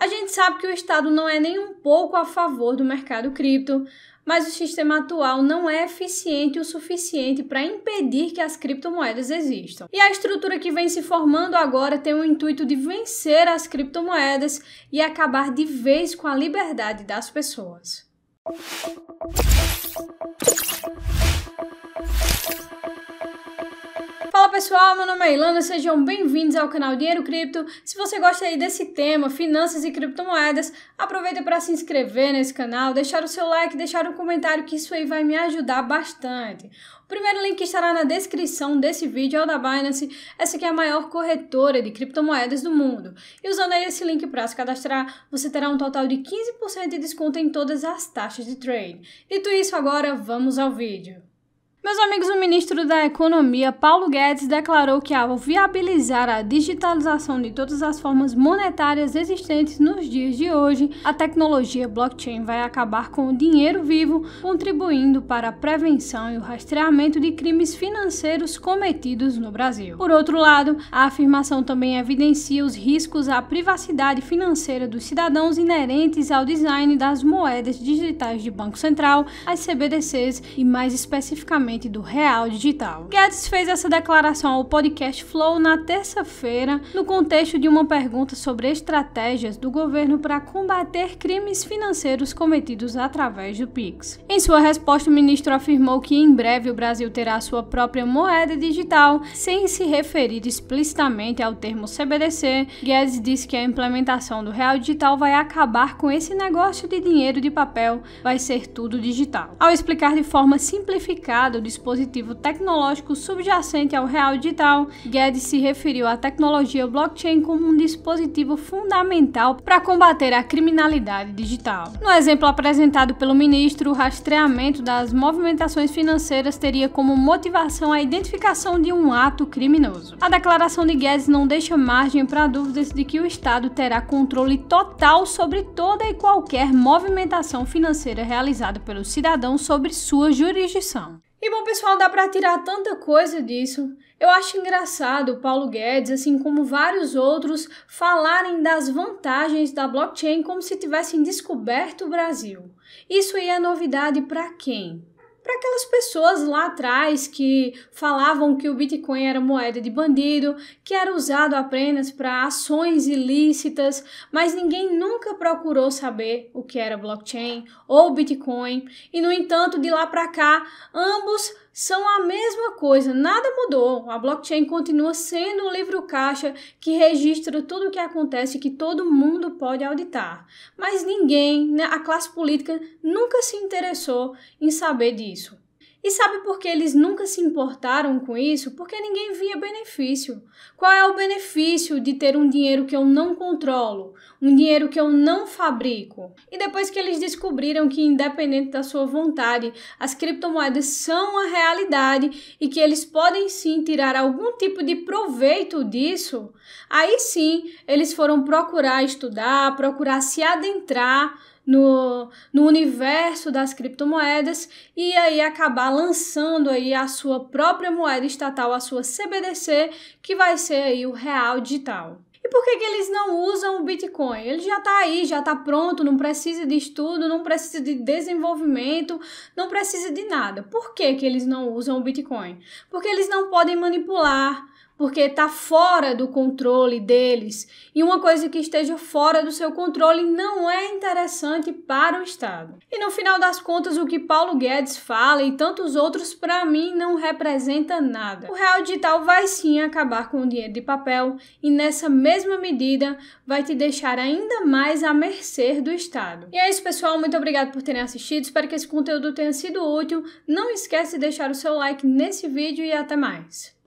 A gente sabe que o Estado não é nem um pouco a favor do mercado cripto, mas o sistema atual não é eficiente o suficiente para impedir que as criptomoedas existam. E a estrutura que vem se formando agora tem o intuito de vencer as criptomoedas e acabar de vez com a liberdade das pessoas. pessoal, meu nome é Ilana, sejam bem-vindos ao canal Dinheiro Cripto. Se você gosta aí desse tema, finanças e criptomoedas, aproveita para se inscrever nesse canal, deixar o seu like, deixar um comentário que isso aí vai me ajudar bastante. O primeiro link estará na descrição desse vídeo é o da Binance, essa que é a maior corretora de criptomoedas do mundo. E usando aí esse link para se cadastrar, você terá um total de 15% de desconto em todas as taxas de trade. Dito isso, agora vamos ao vídeo. Meus amigos, o ministro da Economia, Paulo Guedes, declarou que, ao viabilizar a digitalização de todas as formas monetárias existentes nos dias de hoje, a tecnologia blockchain vai acabar com o dinheiro vivo, contribuindo para a prevenção e o rastreamento de crimes financeiros cometidos no Brasil. Por outro lado, a afirmação também evidencia os riscos à privacidade financeira dos cidadãos inerentes ao design das moedas digitais de Banco Central, as CBDCs e, mais especificamente, do Real Digital. Guedes fez essa declaração ao podcast Flow na terça-feira, no contexto de uma pergunta sobre estratégias do governo para combater crimes financeiros cometidos através do Pix. Em sua resposta, o ministro afirmou que em breve o Brasil terá sua própria moeda digital, sem se referir explicitamente ao termo CBDC. Guedes disse que a implementação do Real Digital vai acabar com esse negócio de dinheiro de papel, vai ser tudo digital. Ao explicar de forma simplificada dispositivo tecnológico subjacente ao real digital, Guedes se referiu à tecnologia blockchain como um dispositivo fundamental para combater a criminalidade digital. No exemplo apresentado pelo ministro, o rastreamento das movimentações financeiras teria como motivação a identificação de um ato criminoso. A declaração de Guedes não deixa margem para dúvidas de que o Estado terá controle total sobre toda e qualquer movimentação financeira realizada pelo cidadão sobre sua jurisdição. E bom, pessoal, dá para tirar tanta coisa disso. Eu acho engraçado o Paulo Guedes, assim como vários outros, falarem das vantagens da blockchain como se tivessem descoberto o Brasil. Isso aí é novidade para quem? para aquelas pessoas lá atrás que falavam que o Bitcoin era moeda de bandido, que era usado apenas para ações ilícitas, mas ninguém nunca procurou saber o que era blockchain ou Bitcoin. E no entanto, de lá para cá, ambos são a mesma coisa, nada mudou. A blockchain continua sendo um livro caixa que registra tudo o que acontece que todo mundo pode auditar. Mas ninguém, né, a classe política, nunca se interessou em saber disso. E sabe por que eles nunca se importaram com isso? Porque ninguém via benefício. Qual é o benefício de ter um dinheiro que eu não controlo, um dinheiro que eu não fabrico? E depois que eles descobriram que, independente da sua vontade, as criptomoedas são a realidade e que eles podem sim tirar algum tipo de proveito disso, aí sim eles foram procurar estudar, procurar se adentrar no, no universo das criptomoedas e aí acabar lançando aí a sua própria moeda estatal, a sua CBDC, que vai ser aí o real digital. E por que, que eles não usam o Bitcoin? Ele já está aí, já está pronto, não precisa de estudo, não precisa de desenvolvimento, não precisa de nada. Por que, que eles não usam o Bitcoin? Porque eles não podem manipular porque está fora do controle deles. E uma coisa que esteja fora do seu controle não é interessante para o Estado. E no final das contas, o que Paulo Guedes fala e tantos outros, para mim, não representa nada. O real digital vai sim acabar com o dinheiro de papel e, nessa mesma medida, vai te deixar ainda mais à mercê do Estado. E é isso, pessoal. Muito obrigado por terem assistido. Espero que esse conteúdo tenha sido útil. Não esquece de deixar o seu like nesse vídeo e até mais.